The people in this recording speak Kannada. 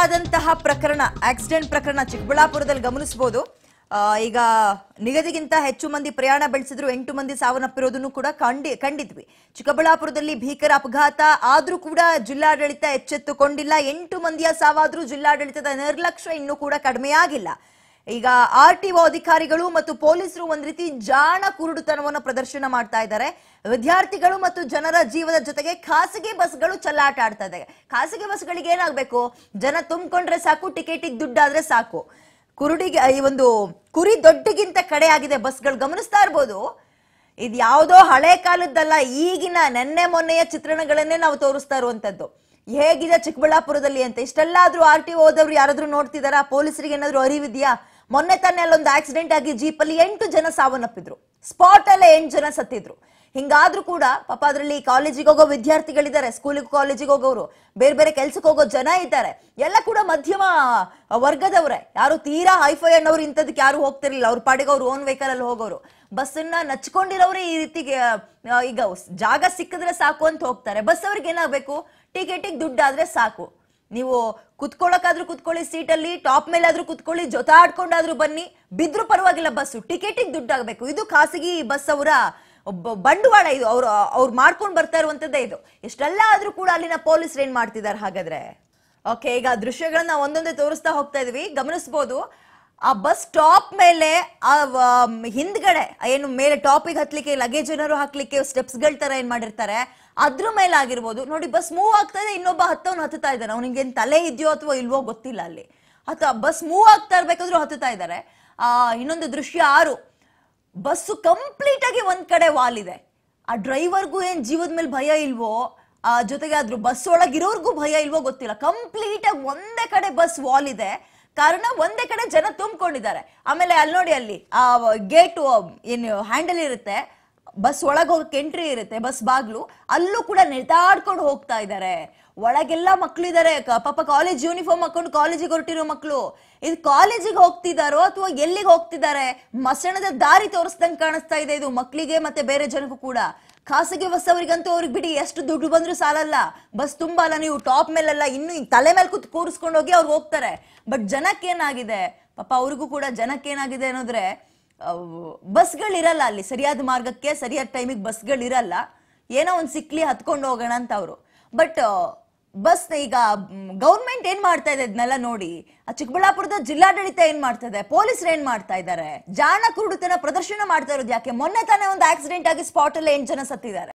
ಆದಂತಹ ಪ್ರಕರಣ ಆಕ್ಸಿಡೆಂಟ್ ಪ್ರಕರಣ ಚಿಕ್ಕಬಳ್ಳಾಪುರದಲ್ಲಿ ಗಮನಿಸಬಹುದು ಈಗ ನಿಗದಿಗಿಂತ ಹೆಚ್ಚು ಮಂದಿ ಪ್ರಯಾಣ ಬೆಳೆಸಿದ್ರು ಎಂಟು ಮಂದಿ ಸಾವನ್ನಪ್ಪಿರೋದನ್ನು ಕೂಡ ಕಂಡಿ ಕಂಡಿದ್ವಿ ಚಿಕ್ಕಬಳ್ಳಾಪುರದಲ್ಲಿ ಭೀಕರ ಅಪಘಾತ ಆದ್ರೂ ಕೂಡ ಜಿಲ್ಲಾಡಳಿತ ಎಚ್ಚೆತ್ತುಕೊಂಡಿಲ್ಲ ಎಂಟು ಮಂದಿಯ ಸಾವಾದ್ರೂ ಜಿಲ್ಲಾಡಳಿತದ ನಿರ್ಲಕ್ಷ್ಯ ಇನ್ನೂ ಕೂಡ ಕಡಿಮೆಯಾಗಿಲ್ಲ ಈಗ ಆರ್ ಟಿ ಒ ಅಧಿಕಾರಿಗಳು ಮತ್ತು ಪೊಲೀಸರು ಒಂದ್ ರೀತಿ ಜಾಣ ಕುರುಡುತನವನ್ನು ಪ್ರದರ್ಶನ ಮಾಡ್ತಾ ಇದ್ದಾರೆ ವಿದ್ಯಾರ್ಥಿಗಳು ಮತ್ತು ಜನರ ಜೀವದ ಜೊತೆಗೆ ಖಾಸಗಿ ಬಸ್ಗಳು ಚಲ್ಲಾಟ ಆಡ್ತಾ ಇದೆ ಖಾಸಗಿ ಬಸ್ಗಳಿಗೆ ಏನಾಗಬೇಕು ಜನ ತುಂಬಿಕೊಂಡ್ರೆ ಸಾಕು ಟಿಕೆಟಿಗೆ ದುಡ್ಡಾದ್ರೆ ಸಾಕು ಕುರುಡಿಗೆ ಈ ಒಂದು ಕುರಿ ದೊಡ್ಡಗಿಂತ ಕಡೆ ಆಗಿದೆ ಬಸ್ಗಳು ಗಮನಿಸ್ತಾ ಇರ್ಬೋದು ಇದು ಯಾವುದೋ ಹಳೆ ಕಾಲದ್ದಲ್ಲ ಈಗಿನ ನೆನ್ನೆ ಮೊನ್ನೆಯ ಚಿತ್ರಣಗಳನ್ನೇ ನಾವು ತೋರಿಸ್ತಾ ಇರುವಂತದ್ದು ಹೇಗಿದೆ ಚಿಕ್ಕಬಳ್ಳಾಪುರದಲ್ಲಿ ಅಂತ ಇಷ್ಟೆಲ್ಲಾದ್ರೂ ಆರ್ ಟಿ ಓದವ್ರು ಯಾರಾದ್ರೂ ನೋಡ್ತಿದಾರಾ ಪೊಲೀಸರಿಗೆ ಏನಾದ್ರು ಅರಿವಿದೆಯಾ ಮೊನ್ನೆ ತಾನೇ ಅಲ್ಲೊಂದು ಆಕ್ಸಿಡೆಂಟ್ ಆಗಿ ಜೀಪಲ್ಲಿ ಎಂಟು ಜನ ಸಾವನ್ನಪ್ಪಿದ್ರು ಸ್ಪಾಟ್ ಅಲ್ಲೇ ಎಂಟು ಜನ ಸತ್ತಿದ್ರು ಹಿಂಗಾದ್ರೂ ಕೂಡ ಪಾಪ ಅದರಲ್ಲಿ ಕಾಲೇಜಿಗೆ ಹೋಗೋ ವಿದ್ಯಾರ್ಥಿಗಳಿದ್ದಾರೆ ಸ್ಕೂಲಿಗೆ ಕಾಲೇಜಿಗೆ ಹೋಗೋರು ಬೇರೆ ಬೇರೆ ಕೆಲ್ಸಕ್ಕೆ ಹೋಗೋ ಜನ ಇದ್ದಾರೆ ಎಲ್ಲ ಕೂಡ ಮಧ್ಯಮ ವರ್ಗದವ್ರೆ ಯಾರು ತೀರಾ ಹೈಫೈ ಅನ್ನೋರು ಇಂಥದಕ್ಕೆ ಯಾರು ಹೋಗ್ತಿರ್ಲಿಲ್ಲ ಅವ್ರ ಪಾಡಿಗೆ ಅವ್ರು ಓನ್ ವೆಹಿಕಲ್ ಅಲ್ಲಿ ಹೋಗೋರು ಬಸ್ಸನ್ನ ನಚ್ಕೊಂಡಿರೋರೇ ಈ ರೀತಿಗೆ ಈಗ ಜಾಗ ಸಿಕ್ಕಿದ್ರೆ ಸಾಕು ಅಂತ ಹೋಗ್ತಾರೆ ಬಸ್ ಅವ್ರಿಗೆ ಏನಾಗಬೇಕು ಟಿಕೆಟಿಗೆ ದುಡ್ಡಾದ್ರೆ ಸಾಕು ನೀವು ಕುತ್ಕೊಳ್ಳೋಕ್ಕಾದ್ರೂ ಕುತ್ಕೊಳ್ಳಿ ಸೀಟಲ್ಲಿ ಟಾಪ್ ಮೇಲಾದ್ರೂ ಕುತ್ಕೊಳ್ಳಿ ಜೊತಾಡ್ಕೊಂಡಾದ್ರೂ ಬನ್ನಿ ಬಿದ್ರೂ ಪರವಾಗಿಲ್ಲ ಬಸ್ಸು ಟಿಕೆಟಿಗೆ ದುಡ್ಡಾಗಬೇಕು ಇದು ಖಾಸಗಿ ಬಸ್ ಅವರ ಬಂಡವಾಳ ಇದು ಅವ್ರು ಅವ್ರು ಮಾಡ್ಕೊಂಡು ಬರ್ತಾ ಇರುವಂಥದ್ದೇ ಇದು ಎಷ್ಟೆಲ್ಲ ಆದರೂ ಕೂಡ ಅಲ್ಲಿನ ಪೊಲೀಸರು ಏನು ಮಾಡ್ತಿದ್ದಾರೆ ಹಾಗಾದ್ರೆ ಓಕೆ ಈಗ ದೃಶ್ಯಗಳನ್ನ ಒಂದೊಂದೇ ತೋರಿಸ್ತಾ ಹೋಗ್ತಾ ಇದ್ವಿ ಗಮನಿಸ್ಬೋದು ಆ ಬಸ್ ಸ್ಟಾಪ್ ಮೇಲೆ ಆ ಹಿಂದ್ಗಡೆ ಏನು ಮೇಲೆ ಟಾಪಿಗೆ ಹತ್ಲಿಕ್ಕೆ ಲಗೇಜ್ ಏನಾದ್ರು ಹಾಕ್ಲಿಕ್ಕೆ ಸ್ಟೆಪ್ಸ್ಗಳ ತರ ಏನ್ ಮಾಡಿರ್ತಾರೆ ಅದ್ರ ಮೇಲೆ ಆಗಿರ್ಬೋದು ನೋಡಿ ಬಸ್ ಮೂವ್ ಆಗ್ತಾ ಇದೆ ಇನ್ನೊಬ್ಬ ಹತ್ತವನು ಹತ್ತುತ್ತಾ ಇದ್ದಾನೆ ಅವನಿಗೆ ತಲೆ ಇದೆಯೋ ಅಥವಾ ಇಲ್ವೋ ಗೊತ್ತಿಲ್ಲ ಅಲ್ಲಿ ಅಥವಾ ಬಸ್ ಮೂವ್ ಆಗ್ತಾ ಇರ್ಬೇಕಾದ್ರೂ ಹತ್ತುತ್ತಾ ಇದ್ದಾರೆ ಆ ಇನ್ನೊಂದು ದೃಶ್ಯ ಆರು ಬಸ್ಸು ಕಂಪ್ಲೀಟ್ ಆಗಿ ಒಂದ್ ಕಡೆ ಇದೆ ಆ ಡ್ರೈವರ್ಗೂ ಏನ್ ಜೀವದ ಮೇಲೆ ಭಯ ಇಲ್ವೋ ಆ ಜೊತೆಗೆ ಆದ್ರೂ ಬಸ್ ಒಳಗಿರೋರ್ಗೂ ಭಯ ಇಲ್ವೋ ಗೊತ್ತಿಲ್ಲ ಕಂಪ್ಲೀಟ್ ಆಗಿ ಒಂದೇ ಕಡೆ ಬಸ್ ವಾಲ್ ಇದೆ ಕಾರಣ ಒಂದೇ ಕಡೆ ಜನ ತುಂಬಿಕೊಂಡಿದ್ದಾರೆ ಆಮೇಲೆ ಅಲ್ಲಿ ನೋಡಿ ಅಲ್ಲಿ ಆ ಗೇಟ್ ಏನು ಹ್ಯಾಂಡಲ್ ಇರುತ್ತೆ ಬಸ್ ಒಳಗೆ ಹೋಗಕ್ಕೆ ಎಂಟ್ರಿ ಇರುತ್ತೆ ಬಸ್ ಬಾಗ್ಲು ಅಲ್ಲೂ ಕೂಡ ನೆತಾಡ್ಕೊಂಡು ಹೋಗ್ತಾ ಇದ್ದಾರೆ ಒಳಗೆಲ್ಲ ಮಕ್ಳು ಇದ್ದಾರೆ ಪಾಪ ಕಾಲೇಜ್ ಯೂನಿಫಾರ್ಮ್ ಹಾಕೊಂಡು ಕಾಲೇಜಿಗೆ ಹೊರಟಿರೋ ಮಕ್ಕಳು ಇದು ಕಾಲೇಜಿಗೆ ಹೋಗ್ತಿದ್ದಾರೋ ಅಥವಾ ಎಲ್ಲಿಗೆ ಹೋಗ್ತಿದ್ದಾರೆ ಮಸಣದ ದಾರಿ ತೋರಿಸ್ದಂಗೆ ಕಾಣಿಸ್ತಾ ಇದೆ ಇದು ಮಕ್ಕಳಿಗೆ ಮತ್ತೆ ಬೇರೆ ಜನಕ್ಕೂ ಕೂಡ ಖಾಸಗಿ ಬಸ್ ಅವರಿಗಂತೂ ಅವ್ರಿಗೆ ಬಿಡಿ ಎಷ್ಟು ದುಡ್ಡು ಬಂದರೂ ಸಾಲಲ್ಲ ಬಸ್ ತುಂಬಲ್ಲ ನೀವು ಟಾಪ್ ಮೇಲೆಲ್ಲ ಇನ್ನೂ ತಲೆ ಮೇಲೆ ಕೂತ್ ಕೂರಿಸ್ಕೊಂಡು ಹೋಗಿ ಅವ್ರು ಹೋಗ್ತಾರೆ ಬಟ್ ಜನಕ್ಕೇನಾಗಿದೆ ಪಾಪ ಅವ್ರಿಗೂ ಕೂಡ ಜನಕ್ಕೆ ಏನಾಗಿದೆ ಅನ್ನೋದ್ರೆ ಇರಲ್ಲ ಅಲ್ಲಿ ಸರಿಯಾದ ಮಾರ್ಗಕ್ಕೆ ಸರಿಯಾದ ಟೈಮಿಗೆ ಇರಲ್ಲ ಏನೋ ಒಂದು ಸಿಕ್ಲಿ ಹತ್ಕೊಂಡು ಹೋಗೋಣ ಅಂತ ಅವರು ಬಟ್ ಬಸ್ ಈಗ ಗೌರ್ಮೆಂಟ್ ಏನ್ ಮಾಡ್ತಾ ಇದೆ ಇದನ್ನೆಲ್ಲ ನೋಡಿ ಆ ಚಿಕ್ಕಬಳ್ಳಾಪುರದ ಜಿಲ್ಲಾಡಳಿತ ಏನ್ ಮಾಡ್ತಾ ಇದೆ ಪೊಲೀಸರು ಏನ್ ಮಾಡ್ತಾ ಇದ್ದಾರೆ ಜಾಣ ಕುರುಡುತನ ಪ್ರದರ್ಶನ ಮಾಡ್ತಾ ಇರೋದು ಯಾಕೆ ಮೊನ್ನೆ ತಾನೇ ಒಂದು ಆಕ್ಸಿಡೆಂಟ್ ಆಗಿ ಸ್ಪಾಟ್ ಅಲ್ಲಿ ಎಂಟು ಜನ ಸತ್ತಿದ್ದಾರೆ